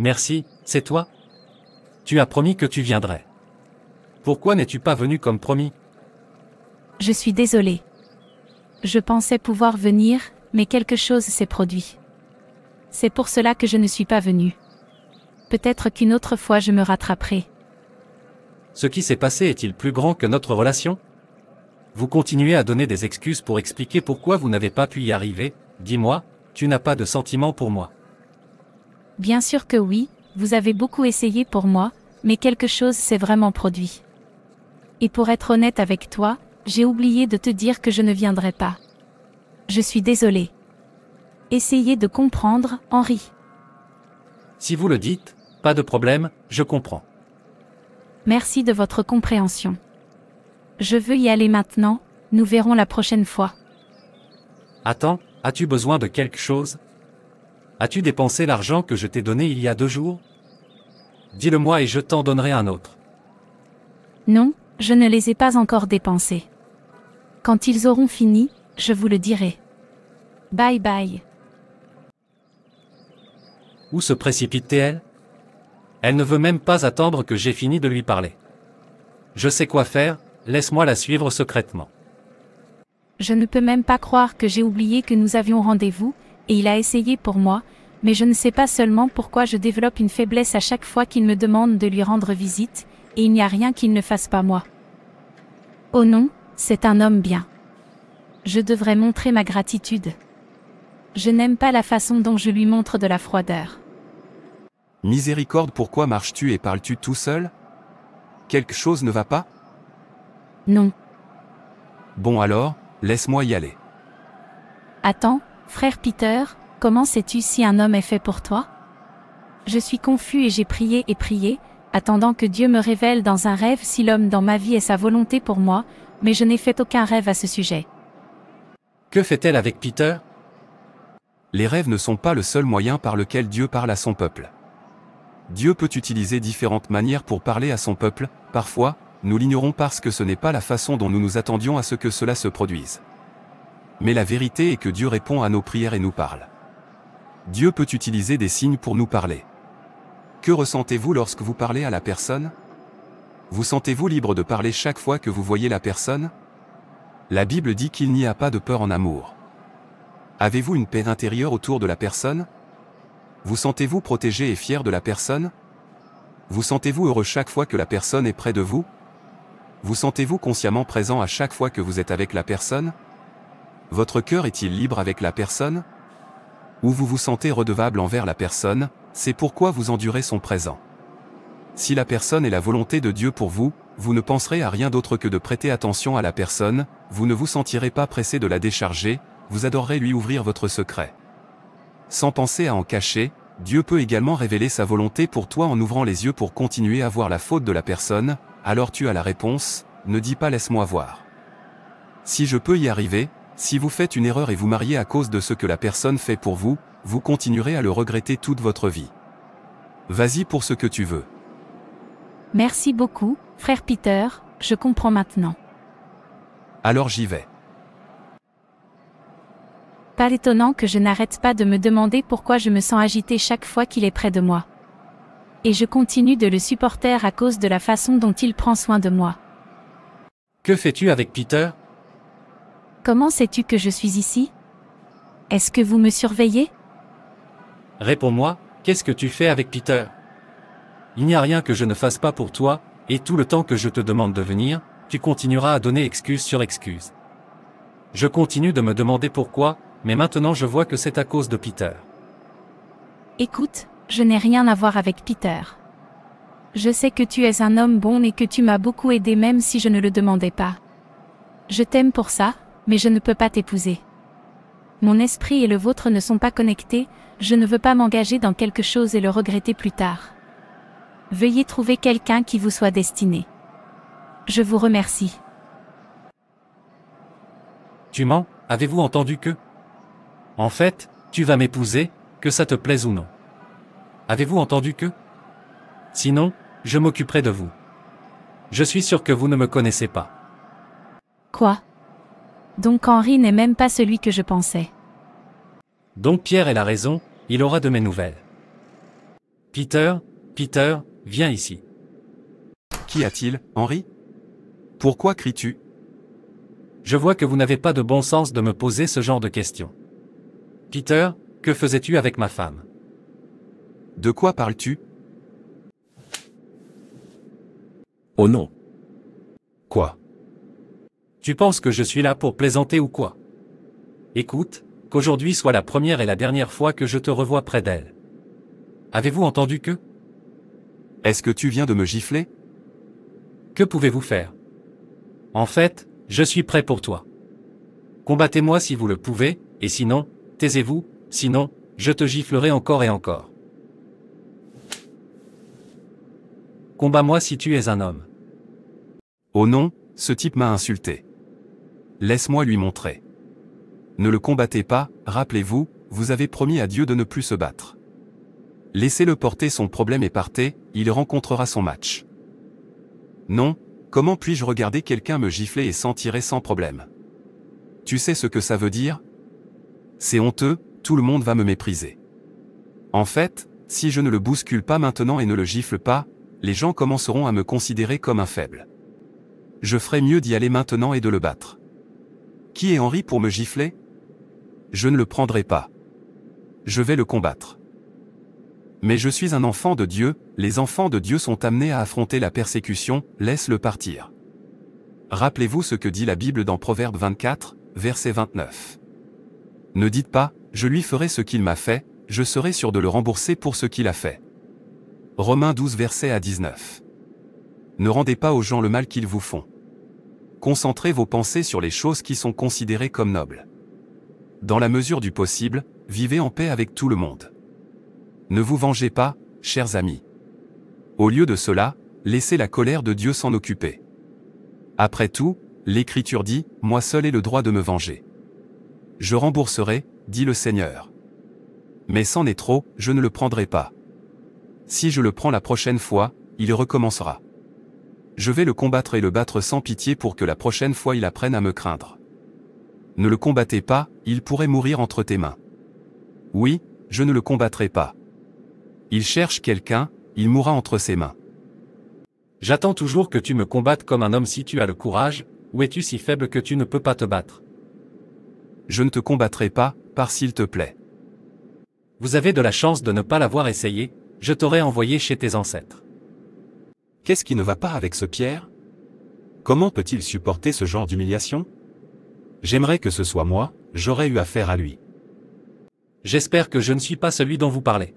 Merci, c'est toi Tu as promis que tu viendrais. Pourquoi n'es-tu pas venu comme promis Je suis désolée. Je pensais pouvoir venir, mais quelque chose s'est produit. C'est pour cela que je ne suis pas venue. Peut-être qu'une autre fois je me rattraperai. Ce qui s'est passé est-il plus grand que notre relation Vous continuez à donner des excuses pour expliquer pourquoi vous n'avez pas pu y arriver, dis-moi, tu n'as pas de sentiment pour moi. Bien sûr que oui, vous avez beaucoup essayé pour moi, mais quelque chose s'est vraiment produit. Et pour être honnête avec toi, j'ai oublié de te dire que je ne viendrai pas. Je suis désolée. Essayez de comprendre, Henri. Si vous le dites, pas de problème, je comprends. Merci de votre compréhension. Je veux y aller maintenant, nous verrons la prochaine fois. Attends, as-tu besoin de quelque chose As-tu dépensé l'argent que je t'ai donné il y a deux jours Dis-le-moi et je t'en donnerai un autre. Non, je ne les ai pas encore dépensés. Quand ils auront fini, je vous le dirai. Bye bye. Où se précipite-t-elle Elle ne veut même pas attendre que j'ai fini de lui parler. Je sais quoi faire, laisse-moi la suivre secrètement. Je ne peux même pas croire que j'ai oublié que nous avions rendez-vous, et il a essayé pour moi, mais je ne sais pas seulement pourquoi je développe une faiblesse à chaque fois qu'il me demande de lui rendre visite, et il n'y a rien qu'il ne fasse pas moi. Oh non, c'est un homme bien. Je devrais montrer ma gratitude. Je n'aime pas la façon dont je lui montre de la froideur. Miséricorde, pourquoi marches-tu et parles-tu tout seul Quelque chose ne va pas Non. Bon alors, laisse-moi y aller. Attends, Frère Peter, comment sais-tu si un homme est fait pour toi Je suis confus et j'ai prié et prié, attendant que Dieu me révèle dans un rêve si l'homme dans ma vie est sa volonté pour moi, mais je n'ai fait aucun rêve à ce sujet. Que fait-elle avec Peter Les rêves ne sont pas le seul moyen par lequel Dieu parle à son peuple. Dieu peut utiliser différentes manières pour parler à son peuple, parfois, nous l'ignorons parce que ce n'est pas la façon dont nous nous attendions à ce que cela se produise. Mais la vérité est que Dieu répond à nos prières et nous parle. Dieu peut utiliser des signes pour nous parler. Que ressentez-vous lorsque vous parlez à la personne Vous sentez-vous libre de parler chaque fois que vous voyez la personne La Bible dit qu'il n'y a pas de peur en amour. Avez-vous une paix intérieure autour de la personne Vous sentez-vous protégé et fier de la personne Vous sentez-vous heureux chaque fois que la personne est près de vous Vous sentez-vous consciemment présent à chaque fois que vous êtes avec la personne votre cœur est-il libre avec la personne Ou vous vous sentez redevable envers la personne, c'est pourquoi vous endurez son présent. Si la personne est la volonté de Dieu pour vous, vous ne penserez à rien d'autre que de prêter attention à la personne, vous ne vous sentirez pas pressé de la décharger, vous adorerez lui ouvrir votre secret. Sans penser à en cacher, Dieu peut également révéler sa volonté pour toi en ouvrant les yeux pour continuer à voir la faute de la personne, alors tu as la réponse, ne dis pas laisse-moi voir. Si je peux y arriver, si vous faites une erreur et vous mariez à cause de ce que la personne fait pour vous, vous continuerez à le regretter toute votre vie. Vas-y pour ce que tu veux. Merci beaucoup, frère Peter, je comprends maintenant. Alors j'y vais. Pas étonnant que je n'arrête pas de me demander pourquoi je me sens agité chaque fois qu'il est près de moi. Et je continue de le supporter à cause de la façon dont il prend soin de moi. Que fais-tu avec Peter Comment sais-tu que je suis ici Est-ce que vous me surveillez Réponds-moi, qu'est-ce que tu fais avec Peter Il n'y a rien que je ne fasse pas pour toi, et tout le temps que je te demande de venir, tu continueras à donner excuse sur excuse. Je continue de me demander pourquoi, mais maintenant je vois que c'est à cause de Peter. Écoute, je n'ai rien à voir avec Peter. Je sais que tu es un homme bon et que tu m'as beaucoup aidé même si je ne le demandais pas. Je t'aime pour ça, mais je ne peux pas t'épouser. Mon esprit et le vôtre ne sont pas connectés, je ne veux pas m'engager dans quelque chose et le regretter plus tard. Veuillez trouver quelqu'un qui vous soit destiné. Je vous remercie. Tu mens, avez-vous entendu que En fait, tu vas m'épouser, que ça te plaise ou non. Avez-vous entendu que Sinon, je m'occuperai de vous. Je suis sûr que vous ne me connaissez pas. Quoi donc Henri n'est même pas celui que je pensais. Donc Pierre est a raison, il aura de mes nouvelles. Peter, Peter, viens ici. Qui a-t-il, Henri Pourquoi cries-tu Je vois que vous n'avez pas de bon sens de me poser ce genre de questions. Peter, que faisais-tu avec ma femme De quoi parles-tu Oh non. Quoi tu penses que je suis là pour plaisanter ou quoi Écoute, qu'aujourd'hui soit la première et la dernière fois que je te revois près d'elle. Avez-vous entendu que Est-ce que tu viens de me gifler Que pouvez-vous faire En fait, je suis prêt pour toi. Combattez-moi si vous le pouvez, et sinon, taisez-vous, sinon, je te giflerai encore et encore. Combat-moi si tu es un homme. Oh non, ce type m'a insulté. Laisse-moi lui montrer. Ne le combattez pas, rappelez-vous, vous avez promis à Dieu de ne plus se battre. Laissez-le porter son problème et partez, il rencontrera son match. Non, comment puis-je regarder quelqu'un me gifler et s'en tirer sans problème Tu sais ce que ça veut dire C'est honteux, tout le monde va me mépriser. En fait, si je ne le bouscule pas maintenant et ne le gifle pas, les gens commenceront à me considérer comme un faible. Je ferai mieux d'y aller maintenant et de le battre. Qui est Henri pour me gifler Je ne le prendrai pas. Je vais le combattre. Mais je suis un enfant de Dieu, les enfants de Dieu sont amenés à affronter la persécution, laisse-le partir. Rappelez-vous ce que dit la Bible dans Proverbe 24, verset 29. Ne dites pas, je lui ferai ce qu'il m'a fait, je serai sûr de le rembourser pour ce qu'il a fait. Romains 12 verset à 19. Ne rendez pas aux gens le mal qu'ils vous font concentrez vos pensées sur les choses qui sont considérées comme nobles. Dans la mesure du possible, vivez en paix avec tout le monde. Ne vous vengez pas, chers amis. Au lieu de cela, laissez la colère de Dieu s'en occuper. Après tout, l'Écriture dit, Moi seul ai le droit de me venger. Je rembourserai, dit le Seigneur. Mais c'en est trop, je ne le prendrai pas. Si je le prends la prochaine fois, il recommencera. Je vais le combattre et le battre sans pitié pour que la prochaine fois il apprenne à me craindre. Ne le combattez pas, il pourrait mourir entre tes mains. Oui, je ne le combattrai pas. Il cherche quelqu'un, il mourra entre ses mains. J'attends toujours que tu me combattes comme un homme si tu as le courage, ou es-tu si faible que tu ne peux pas te battre Je ne te combattrai pas, par s'il te plaît. Vous avez de la chance de ne pas l'avoir essayé, je t'aurais envoyé chez tes ancêtres. Qu'est-ce qui ne va pas avec ce Pierre Comment peut-il supporter ce genre d'humiliation J'aimerais que ce soit moi, j'aurais eu affaire à lui. J'espère que je ne suis pas celui dont vous parlez.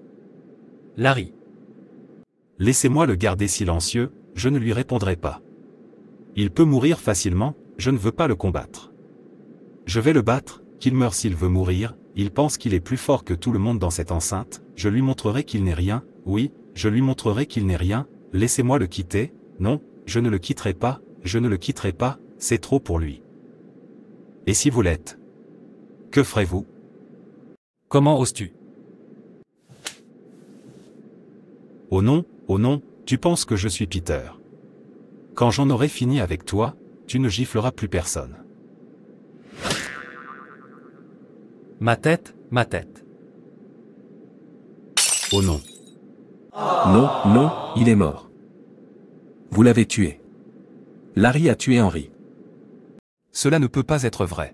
Larry. Laissez-moi le garder silencieux, je ne lui répondrai pas. Il peut mourir facilement, je ne veux pas le combattre. Je vais le battre, qu'il meure s'il veut mourir, il pense qu'il est plus fort que tout le monde dans cette enceinte, je lui montrerai qu'il n'est rien, oui, je lui montrerai qu'il n'est rien, Laissez-moi le quitter, non, je ne le quitterai pas, je ne le quitterai pas, c'est trop pour lui. Et si vous l'êtes Que ferez-vous Comment oses-tu Oh non, oh non, tu penses que je suis Peter. Quand j'en aurai fini avec toi, tu ne gifleras plus personne. Ma tête, ma tête. Oh non. Non, non, il est mort. Vous l'avez tué. Larry a tué Henry. Cela ne peut pas être vrai.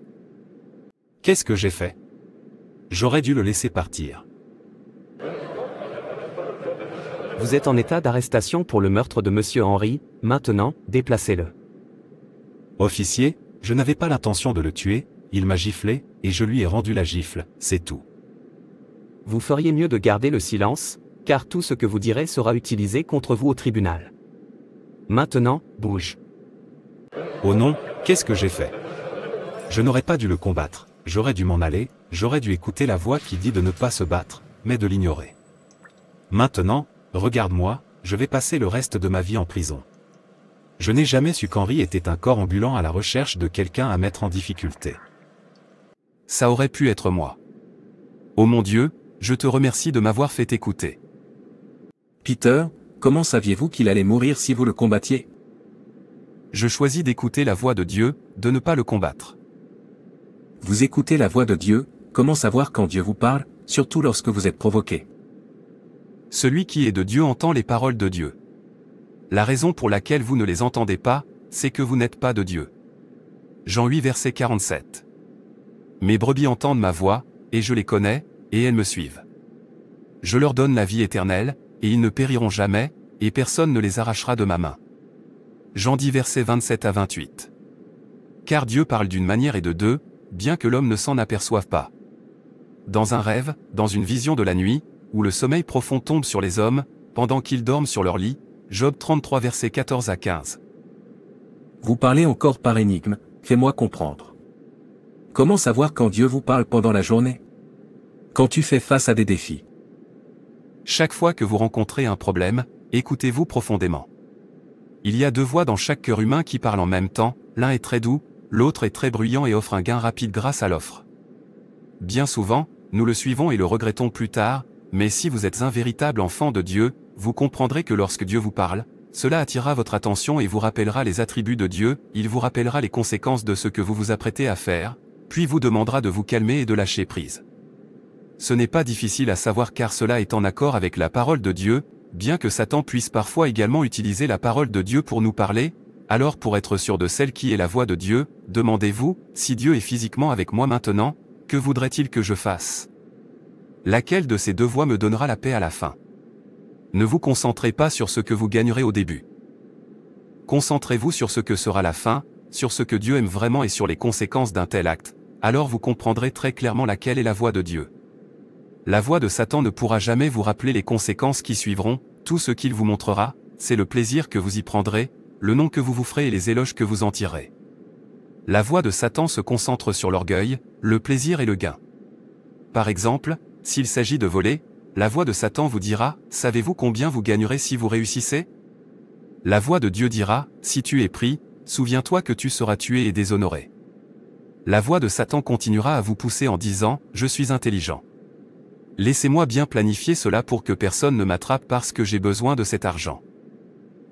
Qu'est-ce que j'ai fait J'aurais dû le laisser partir. Vous êtes en état d'arrestation pour le meurtre de Monsieur Henry, maintenant, déplacez-le. Officier, je n'avais pas l'intention de le tuer, il m'a giflé, et je lui ai rendu la gifle, c'est tout. Vous feriez mieux de garder le silence, car tout ce que vous direz sera utilisé contre vous au tribunal. Maintenant, bouge. Oh non, qu'est-ce que j'ai fait Je n'aurais pas dû le combattre, j'aurais dû m'en aller, j'aurais dû écouter la voix qui dit de ne pas se battre, mais de l'ignorer. Maintenant, regarde-moi, je vais passer le reste de ma vie en prison. Je n'ai jamais su qu'Henri était un corps ambulant à la recherche de quelqu'un à mettre en difficulté. Ça aurait pu être moi. Oh mon Dieu, je te remercie de m'avoir fait écouter. Peter, comment saviez-vous qu'il allait mourir si vous le combattiez Je choisis d'écouter la voix de Dieu, de ne pas le combattre. Vous écoutez la voix de Dieu, comment savoir quand Dieu vous parle, surtout lorsque vous êtes provoqué Celui qui est de Dieu entend les paroles de Dieu. La raison pour laquelle vous ne les entendez pas, c'est que vous n'êtes pas de Dieu. Jean 8 verset 47. Mes brebis entendent ma voix, et je les connais, et elles me suivent. Je leur donne la vie éternelle, et ils ne périront jamais, et personne ne les arrachera de ma main. Jean 10 versets 27 à 28. Car Dieu parle d'une manière et de deux, bien que l'homme ne s'en aperçoive pas. Dans un rêve, dans une vision de la nuit, où le sommeil profond tombe sur les hommes, pendant qu'ils dorment sur leur lit, Job 33 versets 14 à 15. Vous parlez encore par énigme, fais-moi comprendre. Comment savoir quand Dieu vous parle pendant la journée Quand tu fais face à des défis chaque fois que vous rencontrez un problème, écoutez-vous profondément. Il y a deux voix dans chaque cœur humain qui parlent en même temps, l'un est très doux, l'autre est très bruyant et offre un gain rapide grâce à l'offre. Bien souvent, nous le suivons et le regrettons plus tard, mais si vous êtes un véritable enfant de Dieu, vous comprendrez que lorsque Dieu vous parle, cela attirera votre attention et vous rappellera les attributs de Dieu, il vous rappellera les conséquences de ce que vous vous apprêtez à faire, puis vous demandera de vous calmer et de lâcher prise ce n'est pas difficile à savoir car cela est en accord avec la parole de Dieu, bien que Satan puisse parfois également utiliser la parole de Dieu pour nous parler, alors pour être sûr de celle qui est la voix de Dieu, demandez-vous, si Dieu est physiquement avec moi maintenant, que voudrait-il que je fasse Laquelle de ces deux voix me donnera la paix à la fin Ne vous concentrez pas sur ce que vous gagnerez au début. Concentrez-vous sur ce que sera la fin, sur ce que Dieu aime vraiment et sur les conséquences d'un tel acte, alors vous comprendrez très clairement laquelle est la voix de Dieu. La voix de Satan ne pourra jamais vous rappeler les conséquences qui suivront, tout ce qu'il vous montrera, c'est le plaisir que vous y prendrez, le nom que vous vous ferez et les éloges que vous en tirez. La voix de Satan se concentre sur l'orgueil, le plaisir et le gain. Par exemple, s'il s'agit de voler, la voix de Satan vous dira, savez-vous combien vous gagnerez si vous réussissez La voix de Dieu dira, si tu es pris, souviens-toi que tu seras tué et déshonoré. La voix de Satan continuera à vous pousser en disant, je suis intelligent. Laissez-moi bien planifier cela pour que personne ne m'attrape parce que j'ai besoin de cet argent.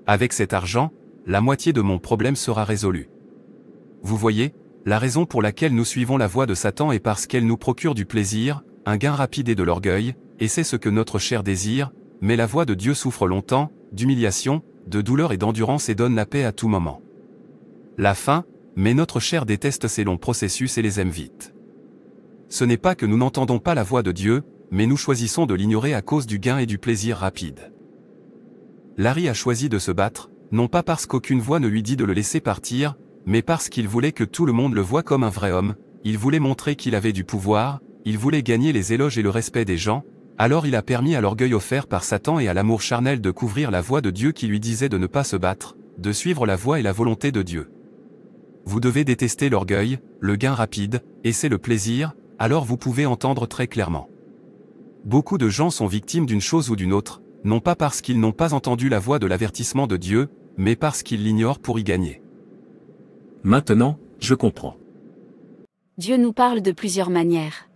Avec cet argent, la moitié de mon problème sera résolu. Vous voyez, la raison pour laquelle nous suivons la voie de Satan est parce qu'elle nous procure du plaisir, un gain rapide et de l'orgueil, et c'est ce que notre chair désire, mais la voie de Dieu souffre longtemps, d'humiliation, de douleur et d'endurance et donne la paix à tout moment. La fin, mais notre chair déteste ces longs processus et les aime vite. Ce n'est pas que nous n'entendons pas la voix de Dieu, mais nous choisissons de l'ignorer à cause du gain et du plaisir rapide. Larry a choisi de se battre, non pas parce qu'aucune voix ne lui dit de le laisser partir, mais parce qu'il voulait que tout le monde le voie comme un vrai homme, il voulait montrer qu'il avait du pouvoir, il voulait gagner les éloges et le respect des gens, alors il a permis à l'orgueil offert par Satan et à l'amour charnel de couvrir la voix de Dieu qui lui disait de ne pas se battre, de suivre la voie et la volonté de Dieu. Vous devez détester l'orgueil, le gain rapide, et c'est le plaisir, alors vous pouvez entendre très clairement. Beaucoup de gens sont victimes d'une chose ou d'une autre, non pas parce qu'ils n'ont pas entendu la voix de l'avertissement de Dieu, mais parce qu'ils l'ignorent pour y gagner. Maintenant, je comprends. Dieu nous parle de plusieurs manières.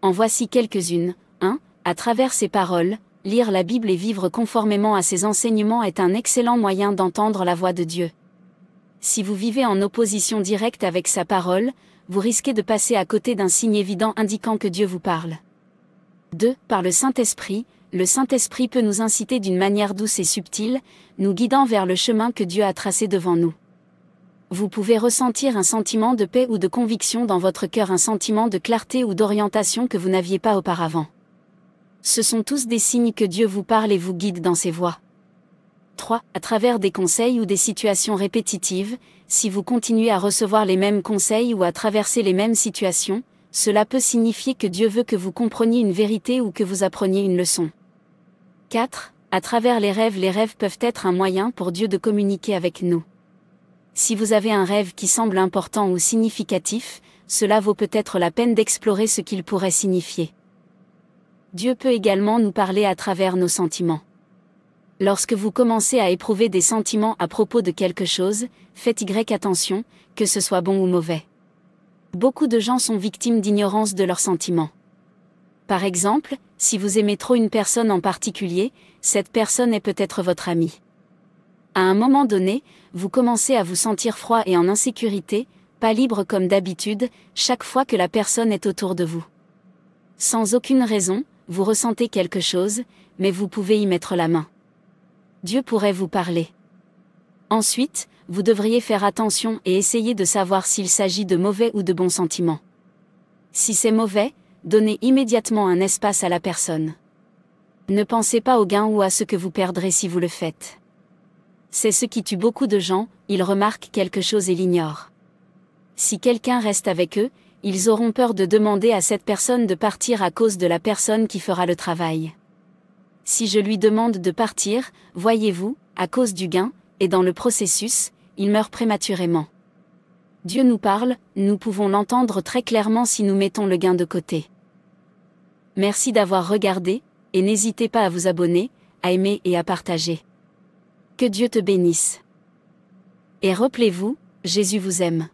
En voici quelques-unes. 1. À travers ses paroles, lire la Bible et vivre conformément à ses enseignements est un excellent moyen d'entendre la voix de Dieu. Si vous vivez en opposition directe avec sa parole, vous risquez de passer à côté d'un signe évident indiquant que Dieu vous parle. 2. Par le Saint-Esprit, le Saint-Esprit peut nous inciter d'une manière douce et subtile, nous guidant vers le chemin que Dieu a tracé devant nous. Vous pouvez ressentir un sentiment de paix ou de conviction dans votre cœur, un sentiment de clarté ou d'orientation que vous n'aviez pas auparavant. Ce sont tous des signes que Dieu vous parle et vous guide dans ses voies. 3. À travers des conseils ou des situations répétitives, si vous continuez à recevoir les mêmes conseils ou à traverser les mêmes situations, cela peut signifier que Dieu veut que vous compreniez une vérité ou que vous appreniez une leçon. 4. À travers les rêves, les rêves peuvent être un moyen pour Dieu de communiquer avec nous. Si vous avez un rêve qui semble important ou significatif, cela vaut peut-être la peine d'explorer ce qu'il pourrait signifier. Dieu peut également nous parler à travers nos sentiments. Lorsque vous commencez à éprouver des sentiments à propos de quelque chose, faites Y attention, que ce soit bon ou mauvais beaucoup de gens sont victimes d'ignorance de leurs sentiments. Par exemple, si vous aimez trop une personne en particulier, cette personne est peut-être votre amie. À un moment donné, vous commencez à vous sentir froid et en insécurité, pas libre comme d'habitude, chaque fois que la personne est autour de vous. Sans aucune raison, vous ressentez quelque chose, mais vous pouvez y mettre la main. Dieu pourrait vous parler. Ensuite, vous devriez faire attention et essayer de savoir s'il s'agit de mauvais ou de bons sentiments. Si c'est mauvais, donnez immédiatement un espace à la personne. Ne pensez pas au gain ou à ce que vous perdrez si vous le faites. C'est ce qui tue beaucoup de gens, ils remarquent quelque chose et l'ignorent. Si quelqu'un reste avec eux, ils auront peur de demander à cette personne de partir à cause de la personne qui fera le travail. Si je lui demande de partir, voyez-vous, à cause du gain, et dans le processus, il meurt prématurément. Dieu nous parle, nous pouvons l'entendre très clairement si nous mettons le gain de côté. Merci d'avoir regardé, et n'hésitez pas à vous abonner, à aimer et à partager. Que Dieu te bénisse. Et rappelez-vous, Jésus vous aime.